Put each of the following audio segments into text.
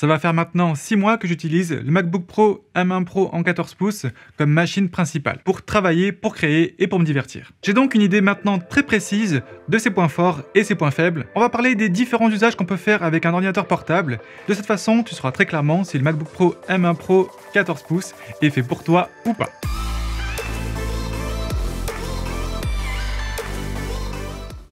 Ça va faire maintenant 6 mois que j'utilise le MacBook Pro M1 Pro en 14 pouces comme machine principale pour travailler, pour créer et pour me divertir. J'ai donc une idée maintenant très précise de ses points forts et ses points faibles. On va parler des différents usages qu'on peut faire avec un ordinateur portable. De cette façon, tu sauras très clairement si le MacBook Pro M1 Pro 14 pouces est fait pour toi ou pas.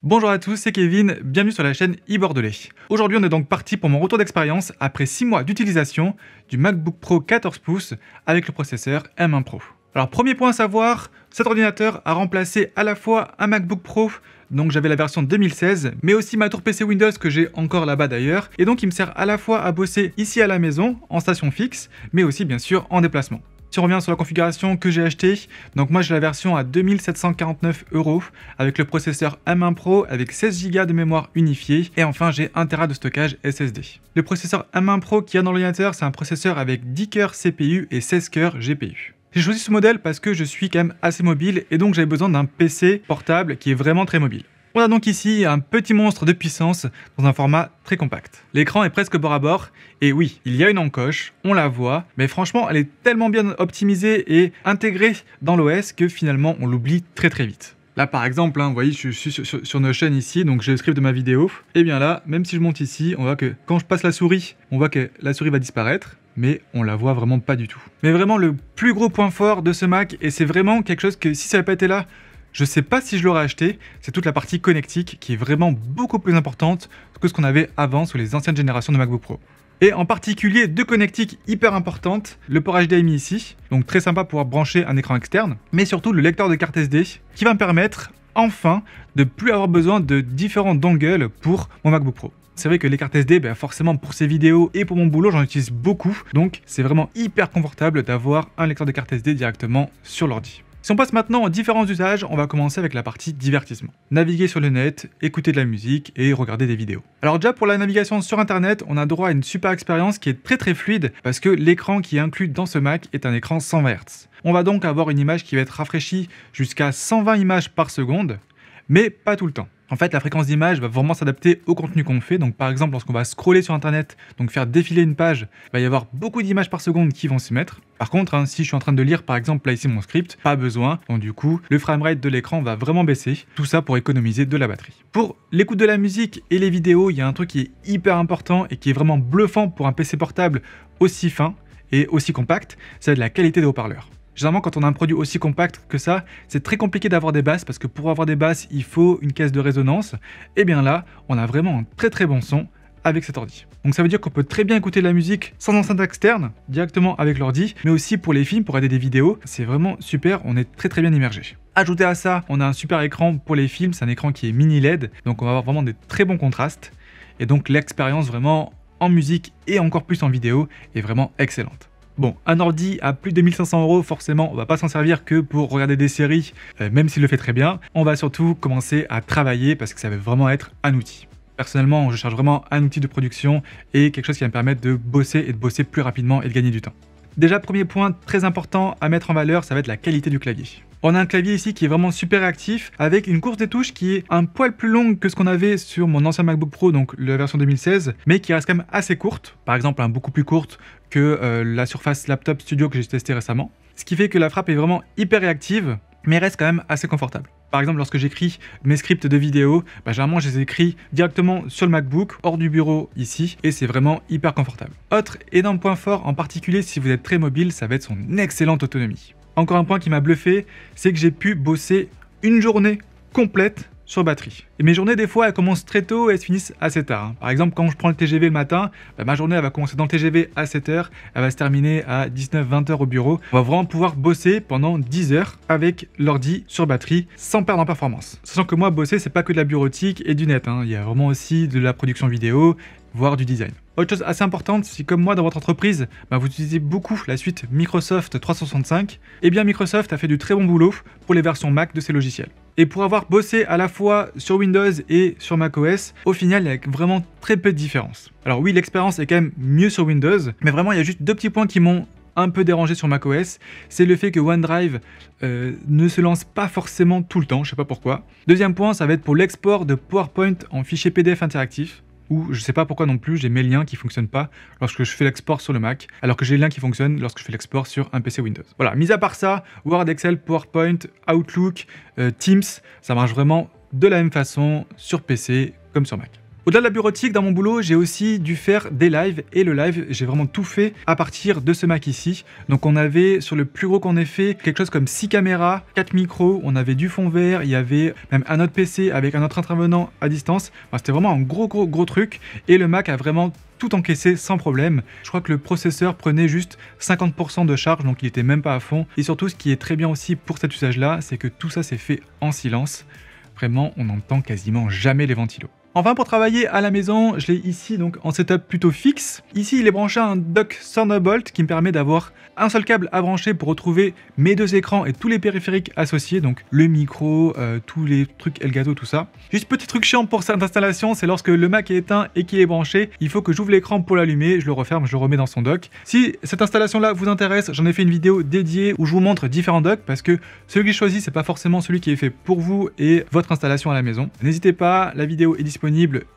Bonjour à tous, c'est Kevin, bienvenue sur la chaîne iBordelais. Aujourd'hui, on est donc parti pour mon retour d'expérience après 6 mois d'utilisation du MacBook Pro 14 pouces avec le processeur M1 Pro. Alors premier point à savoir, cet ordinateur a remplacé à la fois un MacBook Pro, donc j'avais la version 2016, mais aussi ma tour PC Windows que j'ai encore là-bas d'ailleurs, et donc il me sert à la fois à bosser ici à la maison, en station fixe, mais aussi bien sûr en déplacement. Si on revient sur la configuration que j'ai achetée, donc moi j'ai la version à 2749 euros avec le processeur M1 Pro avec 16 Go de mémoire unifiée et enfin j'ai 1 Tera de stockage SSD. Le processeur M1 Pro qu'il y a dans l'ordinateur, c'est un processeur avec 10 cœurs CPU et 16 cœurs GPU. J'ai choisi ce modèle parce que je suis quand même assez mobile et donc j'avais besoin d'un PC portable qui est vraiment très mobile. On a donc ici un petit monstre de puissance dans un format très compact. L'écran est presque bord à bord, et oui, il y a une encoche, on la voit, mais franchement, elle est tellement bien optimisée et intégrée dans l'OS que finalement, on l'oublie très très vite. Là, par exemple, hein, vous voyez, je suis sur, sur nos chaînes ici, donc j'ai le script de ma vidéo. Et bien là, même si je monte ici, on voit que quand je passe la souris, on voit que la souris va disparaître mais on la voit vraiment pas du tout. Mais vraiment le plus gros point fort de ce Mac, et c'est vraiment quelque chose que si ça n'avait pas été là, je sais pas si je l'aurais acheté, c'est toute la partie connectique qui est vraiment beaucoup plus importante que ce qu'on avait avant sous les anciennes générations de MacBook Pro. Et en particulier deux connectiques hyper importantes, le port HDMI ici, donc très sympa pour pouvoir brancher un écran externe, mais surtout le lecteur de cartes SD qui va me permettre enfin de plus avoir besoin de différents dongles pour mon MacBook Pro. C'est vrai que les cartes SD, ben, forcément pour ces vidéos et pour mon boulot, j'en utilise beaucoup, donc c'est vraiment hyper confortable d'avoir un lecteur de cartes SD directement sur l'ordi. Si on passe maintenant aux différents usages, on va commencer avec la partie divertissement. Naviguer sur le net, écouter de la musique et regarder des vidéos. Alors déjà pour la navigation sur internet, on a droit à une super expérience qui est très très fluide parce que l'écran qui est inclus dans ce Mac est un écran 100 Hz. On va donc avoir une image qui va être rafraîchie jusqu'à 120 images par seconde, mais pas tout le temps. En fait, la fréquence d'image va vraiment s'adapter au contenu qu'on fait. Donc, par exemple, lorsqu'on va scroller sur Internet, donc faire défiler une page, il va y avoir beaucoup d'images par seconde qui vont s'y mettre. Par contre, hein, si je suis en train de lire, par exemple, là ici mon script, pas besoin. Donc, du coup, le framerate de l'écran va vraiment baisser. Tout ça pour économiser de la batterie. Pour l'écoute de la musique et les vidéos, il y a un truc qui est hyper important et qui est vraiment bluffant pour un PC portable aussi fin et aussi compact, c'est de la qualité des haut parleurs Généralement, quand on a un produit aussi compact que ça, c'est très compliqué d'avoir des basses parce que pour avoir des basses, il faut une caisse de résonance. Et eh bien là, on a vraiment un très très bon son avec cet ordi. Donc ça veut dire qu'on peut très bien écouter de la musique sans enceinte externe, directement avec l'ordi, mais aussi pour les films, pour aider des vidéos. C'est vraiment super, on est très très bien immergé. Ajouté à ça, on a un super écran pour les films, c'est un écran qui est mini LED, donc on va avoir vraiment des très bons contrastes. Et donc l'expérience vraiment en musique et encore plus en vidéo est vraiment excellente. Bon, un ordi à plus de 1500 euros, forcément, on va pas s'en servir que pour regarder des séries, euh, même s'il le fait très bien. On va surtout commencer à travailler parce que ça va vraiment être un outil. Personnellement, je cherche vraiment un outil de production et quelque chose qui va me permettre de bosser et de bosser plus rapidement et de gagner du temps. Déjà, premier point très important à mettre en valeur, ça va être la qualité du clavier. On a un clavier ici qui est vraiment super actif avec une course des touches qui est un poil plus longue que ce qu'on avait sur mon ancien MacBook Pro, donc la version 2016, mais qui reste quand même assez courte. Par exemple, beaucoup plus courte que euh, la Surface Laptop Studio que j'ai testé récemment. Ce qui fait que la frappe est vraiment hyper réactive, mais reste quand même assez confortable. Par exemple, lorsque j'écris mes scripts de vidéo, bah, généralement, je les écris directement sur le MacBook, hors du bureau ici, et c'est vraiment hyper confortable. Autre énorme point fort, en particulier si vous êtes très mobile, ça va être son excellente autonomie. Encore un point qui m'a bluffé, c'est que j'ai pu bosser une journée complète sur batterie. Et mes journées, des fois, elles commencent très tôt et elles se finissent assez tard. Hein. Par exemple, quand je prends le TGV le matin, bah, ma journée, elle va commencer dans le TGV à 7h, elle va se terminer à 19-20h au bureau. On va vraiment pouvoir bosser pendant 10 heures avec l'ordi sur batterie sans perdre en performance. Sachant que moi, bosser, c'est pas que de la bureautique et du net. Hein. Il y a vraiment aussi de la production vidéo, voire du design. Autre chose assez importante, si comme moi dans votre entreprise, bah, vous utilisez beaucoup la suite Microsoft 365, et eh bien Microsoft a fait du très bon boulot pour les versions Mac de ces logiciels. Et pour avoir bossé à la fois sur Windows et sur macOS, au final, il y a vraiment très peu de différence. Alors oui, l'expérience est quand même mieux sur Windows, mais vraiment, il y a juste deux petits points qui m'ont un peu dérangé sur macOS, c'est le fait que OneDrive euh, ne se lance pas forcément tout le temps, je ne sais pas pourquoi. Deuxième point, ça va être pour l'export de PowerPoint en fichier PDF interactif ou je sais pas pourquoi non plus, j'ai mes liens qui fonctionnent pas lorsque je fais l'export sur le Mac, alors que j'ai les liens qui fonctionnent lorsque je fais l'export sur un PC Windows. Voilà, mis à part ça, Word, Excel, PowerPoint, Outlook, euh, Teams, ça marche vraiment de la même façon sur PC comme sur Mac. Au-delà de la bureautique, dans mon boulot, j'ai aussi dû faire des lives et le live, j'ai vraiment tout fait à partir de ce Mac ici. Donc on avait sur le plus gros qu'on ait fait quelque chose comme 6 caméras, 4 micros, on avait du fond vert, il y avait même un autre PC avec un autre intervenant à distance. C'était vraiment un gros gros gros truc et le Mac a vraiment tout encaissé sans problème. Je crois que le processeur prenait juste 50% de charge, donc il n'était même pas à fond. Et surtout, ce qui est très bien aussi pour cet usage-là, c'est que tout ça s'est fait en silence. Vraiment, on n'entend quasiment jamais les ventilos. Enfin, pour travailler à la maison, je l'ai ici donc en setup plutôt fixe. Ici, il est branché à un dock Thunderbolt qui me permet d'avoir un seul câble à brancher pour retrouver mes deux écrans et tous les périphériques associés, donc le micro, euh, tous les trucs Elgato, tout ça. Juste petit truc chiant pour cette installation, c'est lorsque le Mac est éteint et qu'il est branché, il faut que j'ouvre l'écran pour l'allumer, je le referme, je le remets dans son dock. Si cette installation-là vous intéresse, j'en ai fait une vidéo dédiée où je vous montre différents docks parce que celui que j'ai choisi, c'est pas forcément celui qui est fait pour vous et votre installation à la maison. N'hésitez pas, la vidéo est disponible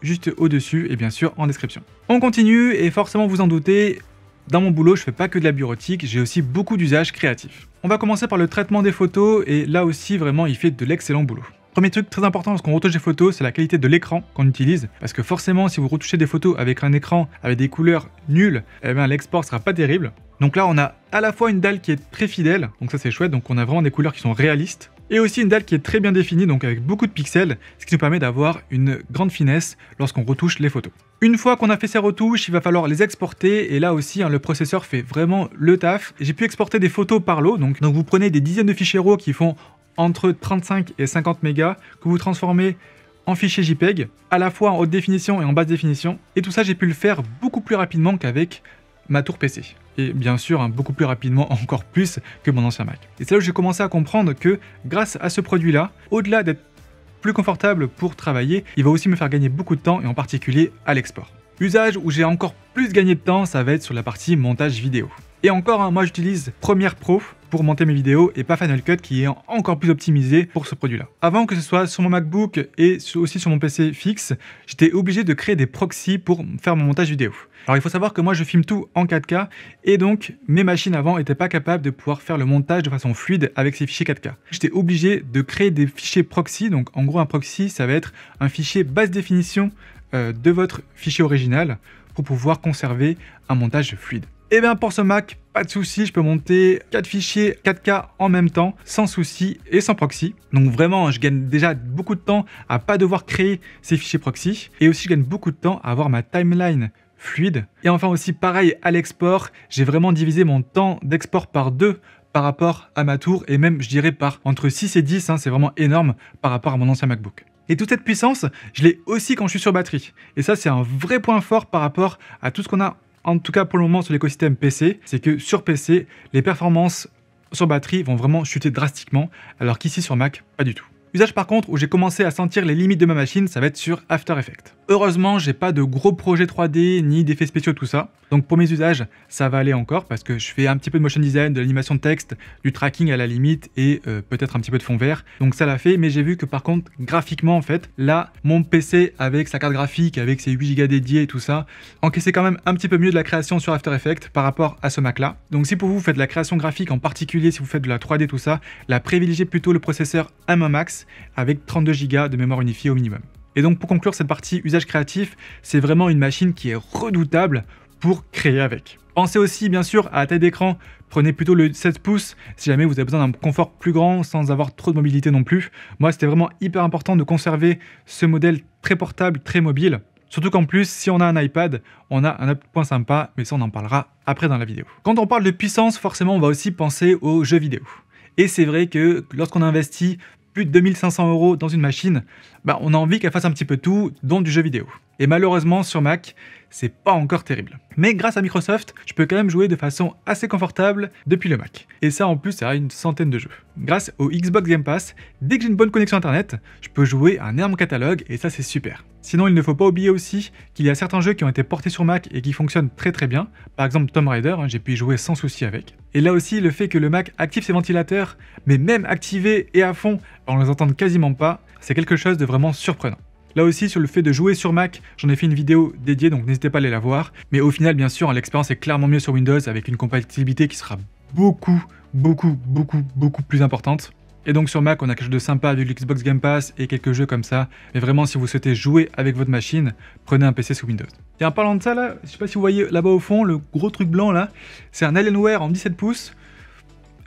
juste au-dessus et bien sûr en description. On continue et forcément vous en doutez, dans mon boulot, je fais pas que de la bureautique, j'ai aussi beaucoup d'usages créatifs. On va commencer par le traitement des photos et là aussi vraiment il fait de l'excellent boulot. Premier truc très important lorsqu'on retouche des photos, c'est la qualité de l'écran qu'on utilise. Parce que forcément, si vous retouchez des photos avec un écran avec des couleurs nulles, eh bien l'export sera pas terrible. Donc là, on a à la fois une dalle qui est très fidèle, donc ça c'est chouette, donc on a vraiment des couleurs qui sont réalistes, et aussi une dalle qui est très bien définie, donc avec beaucoup de pixels, ce qui nous permet d'avoir une grande finesse lorsqu'on retouche les photos. Une fois qu'on a fait ces retouches, il va falloir les exporter et là aussi hein, le processeur fait vraiment le taf. J'ai pu exporter des photos par lot, donc, donc vous prenez des dizaines de fichiers RAW qui font entre 35 et 50 mégas, que vous transformez en fichiers JPEG, à la fois en haute définition et en basse définition. Et tout ça, j'ai pu le faire beaucoup plus rapidement qu'avec ma tour PC. Et bien sûr, hein, beaucoup plus rapidement, encore plus que mon ancien Mac. Et c'est là où j'ai commencé à comprendre que, grâce à ce produit-là, au-delà d'être plus confortable pour travailler, il va aussi me faire gagner beaucoup de temps, et en particulier à l'export. Usage où j'ai encore plus gagné de temps, ça va être sur la partie montage vidéo. Et encore, hein, moi j'utilise Premiere Pro pour monter mes vidéos et pas Final Cut qui est encore plus optimisé pour ce produit-là. Avant que ce soit sur mon MacBook et aussi sur mon PC fixe, j'étais obligé de créer des proxys pour faire mon montage vidéo. Alors il faut savoir que moi je filme tout en 4K et donc mes machines avant n'étaient pas capables de pouvoir faire le montage de façon fluide avec ces fichiers 4K. J'étais obligé de créer des fichiers proxy, donc en gros un proxy ça va être un fichier basse définition euh, de votre fichier original pour pouvoir conserver un montage fluide. Et eh bien pour ce Mac, pas de souci, je peux monter 4 fichiers 4K en même temps, sans souci et sans proxy. Donc vraiment, je gagne déjà beaucoup de temps à pas devoir créer ces fichiers proxy. Et aussi, je gagne beaucoup de temps à avoir ma timeline fluide. Et enfin aussi, pareil, à l'export, j'ai vraiment divisé mon temps d'export par deux par rapport à ma tour et même, je dirais, par entre 6 et 10, hein. c'est vraiment énorme par rapport à mon ancien MacBook. Et toute cette puissance, je l'ai aussi quand je suis sur batterie. Et ça, c'est un vrai point fort par rapport à tout ce qu'on a en tout cas pour le moment sur l'écosystème PC, c'est que sur PC, les performances sur batterie vont vraiment chuter drastiquement, alors qu'ici sur Mac, pas du tout. Usage par contre où j'ai commencé à sentir les limites de ma machine, ça va être sur After Effects. Heureusement, j'ai pas de gros projets 3D ni d'effets spéciaux, tout ça. Donc pour mes usages, ça va aller encore parce que je fais un petit peu de motion design, de l'animation de texte, du tracking à la limite et euh, peut-être un petit peu de fond vert. Donc ça l'a fait, mais j'ai vu que par contre, graphiquement en fait, là, mon PC avec sa carte graphique, avec ses 8 Go dédiés et tout ça, encaissait quand même un petit peu mieux de la création sur After Effects par rapport à ce Mac là. Donc si pour vous, vous faites de la création graphique, en particulier si vous faites de la 3D, tout ça, la privilégiez plutôt le processeur m Max avec 32 Go de mémoire unifiée au minimum. Et donc pour conclure cette partie usage créatif, c'est vraiment une machine qui est redoutable pour créer avec. Pensez aussi bien sûr à la taille d'écran, prenez plutôt le 7 pouces si jamais vous avez besoin d'un confort plus grand sans avoir trop de mobilité non plus. Moi c'était vraiment hyper important de conserver ce modèle très portable, très mobile. Surtout qu'en plus, si on a un iPad, on a un point sympa, mais ça on en parlera après dans la vidéo. Quand on parle de puissance, forcément on va aussi penser aux jeux vidéo. Et c'est vrai que lorsqu'on investit plus de 2500 euros dans une machine, bah, on a envie qu'elle fasse un petit peu tout, dont du jeu vidéo. Et malheureusement, sur Mac, c'est pas encore terrible. Mais grâce à Microsoft, je peux quand même jouer de façon assez confortable depuis le Mac. Et ça en plus ça a une centaine de jeux. Grâce au Xbox Game Pass, dès que j'ai une bonne connexion internet, je peux jouer un énorme catalogue et ça c'est super. Sinon, il ne faut pas oublier aussi qu'il y a certains jeux qui ont été portés sur Mac et qui fonctionnent très très bien. Par exemple, Tomb Raider, hein, j'ai pu y jouer sans souci avec. Et là aussi, le fait que le Mac active ses ventilateurs, mais même activés et à fond, on les entend quasiment pas, c'est quelque chose de vraiment surprenant. Là aussi, sur le fait de jouer sur Mac, j'en ai fait une vidéo dédiée, donc n'hésitez pas à aller la voir. Mais au final, bien sûr, hein, l'expérience est clairement mieux sur Windows, avec une compatibilité qui sera beaucoup, beaucoup, beaucoup, beaucoup plus importante. Et donc sur Mac, on a quelque chose de sympa avec l'Xbox Game Pass et quelques jeux comme ça. Mais vraiment, si vous souhaitez jouer avec votre machine, prenez un PC sous Windows. Et en parlant de ça, je ne sais pas si vous voyez là-bas au fond, le gros truc blanc là, c'est un Alienware en 17 pouces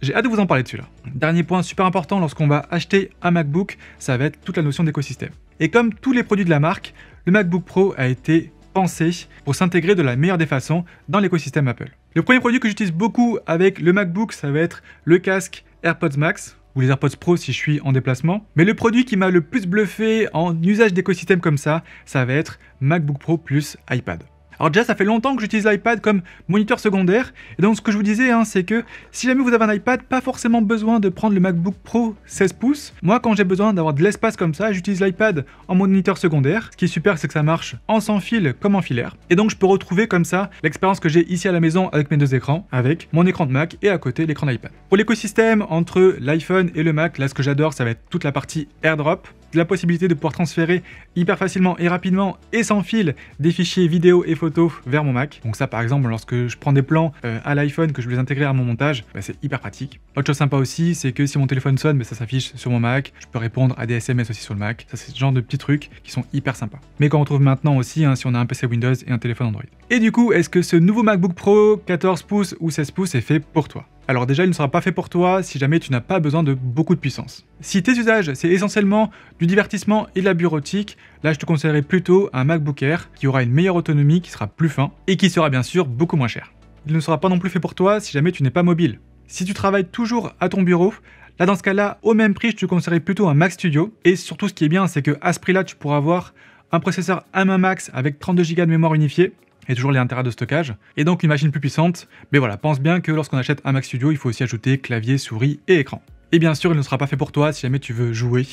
j'ai hâte de vous en parler dessus là Dernier point super important lorsqu'on va acheter un MacBook, ça va être toute la notion d'écosystème. Et comme tous les produits de la marque, le MacBook Pro a été pensé pour s'intégrer de la meilleure des façons dans l'écosystème Apple. Le premier produit que j'utilise beaucoup avec le MacBook, ça va être le casque AirPods Max ou les AirPods Pro si je suis en déplacement. Mais le produit qui m'a le plus bluffé en usage d'écosystème comme ça, ça va être MacBook Pro plus iPad. Alors déjà, ça fait longtemps que j'utilise l'iPad comme moniteur secondaire. Et donc ce que je vous disais, hein, c'est que si jamais vous avez un iPad, pas forcément besoin de prendre le MacBook Pro 16 pouces. Moi, quand j'ai besoin d'avoir de l'espace comme ça, j'utilise l'iPad en moniteur secondaire. Ce qui est super, c'est que ça marche en sans fil comme en filaire. Et donc je peux retrouver comme ça l'expérience que j'ai ici à la maison avec mes deux écrans, avec mon écran de Mac et à côté l'écran d'iPad. Pour l'écosystème entre l'iPhone et le Mac, là ce que j'adore, ça va être toute la partie AirDrop la possibilité de pouvoir transférer hyper facilement et rapidement et sans fil des fichiers vidéo et photos vers mon Mac. Donc ça par exemple lorsque je prends des plans euh, à l'iPhone que je veux les intégrer à mon montage, bah, c'est hyper pratique. Autre chose sympa aussi c'est que si mon téléphone sonne, bah, ça s'affiche sur mon Mac, je peux répondre à des SMS aussi sur le Mac, ça c'est ce genre de petits trucs qui sont hyper sympas. Mais qu'on retrouve maintenant aussi hein, si on a un PC Windows et un téléphone Android. Et du coup, est-ce que ce nouveau MacBook Pro 14 pouces ou 16 pouces est fait pour toi alors déjà, il ne sera pas fait pour toi si jamais tu n'as pas besoin de beaucoup de puissance. Si tes usages, c'est essentiellement du divertissement et de la bureautique, là je te conseillerais plutôt un MacBook Air qui aura une meilleure autonomie, qui sera plus fin et qui sera bien sûr beaucoup moins cher. Il ne sera pas non plus fait pour toi si jamais tu n'es pas mobile. Si tu travailles toujours à ton bureau, là dans ce cas-là, au même prix, je te conseillerais plutôt un Mac Studio. Et surtout, ce qui est bien, c'est que ce prix-là, tu pourras avoir un processeur M1 Max avec 32Go de mémoire unifiée, et toujours les intérêts de stockage, et donc une machine plus puissante, mais voilà, pense bien que lorsqu'on achète un Mac Studio, il faut aussi ajouter clavier, souris et écran. Et bien sûr, il ne sera pas fait pour toi si jamais tu veux jouer.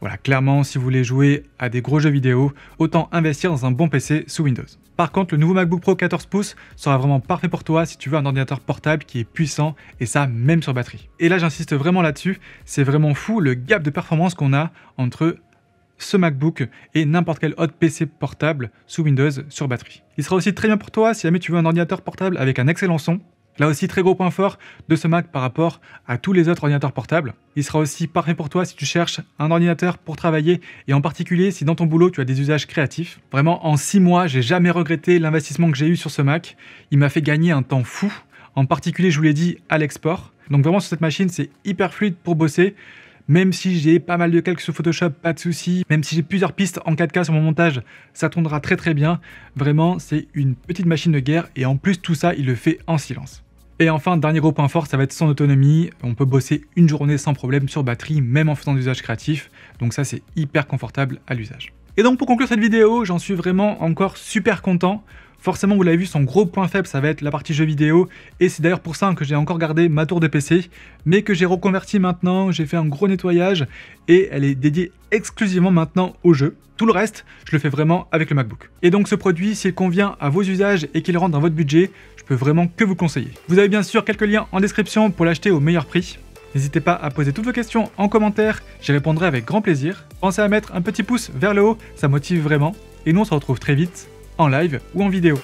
Voilà, clairement, si vous voulez jouer à des gros jeux vidéo, autant investir dans un bon PC sous Windows. Par contre, le nouveau MacBook Pro 14 pouces sera vraiment parfait pour toi si tu veux un ordinateur portable qui est puissant, et ça même sur batterie. Et là, j'insiste vraiment là-dessus, c'est vraiment fou le gap de performance qu'on a entre ce MacBook et n'importe quel autre PC portable sous Windows sur batterie. Il sera aussi très bien pour toi si jamais tu veux un ordinateur portable avec un excellent son. Là aussi, très gros point fort de ce Mac par rapport à tous les autres ordinateurs portables. Il sera aussi parfait pour toi si tu cherches un ordinateur pour travailler et en particulier si dans ton boulot tu as des usages créatifs. Vraiment, en 6 mois, j'ai jamais regretté l'investissement que j'ai eu sur ce Mac. Il m'a fait gagner un temps fou, en particulier, je vous l'ai dit, à l'export. Donc vraiment, sur cette machine, c'est hyper fluide pour bosser. Même si j'ai pas mal de calques sur Photoshop, pas de souci. Même si j'ai plusieurs pistes en 4K sur mon montage, ça tournera très très bien. Vraiment, c'est une petite machine de guerre et en plus tout ça, il le fait en silence. Et enfin, dernier gros point fort, ça va être son autonomie. On peut bosser une journée sans problème sur batterie, même en faisant d'usage créatif. Donc ça, c'est hyper confortable à l'usage. Et donc pour conclure cette vidéo, j'en suis vraiment encore super content. Forcément, vous l'avez vu, son gros point faible, ça va être la partie jeux vidéo. Et c'est d'ailleurs pour ça que j'ai encore gardé ma tour de PC, mais que j'ai reconverti maintenant. J'ai fait un gros nettoyage et elle est dédiée exclusivement maintenant au jeu. Tout le reste, je le fais vraiment avec le MacBook. Et donc ce produit, s'il convient à vos usages et qu'il rentre dans votre budget, je peux vraiment que vous conseiller. Vous avez bien sûr quelques liens en description pour l'acheter au meilleur prix. N'hésitez pas à poser toutes vos questions en commentaire, j'y répondrai avec grand plaisir. Pensez à mettre un petit pouce vers le haut, ça motive vraiment. Et nous on se retrouve très vite en live ou en vidéo.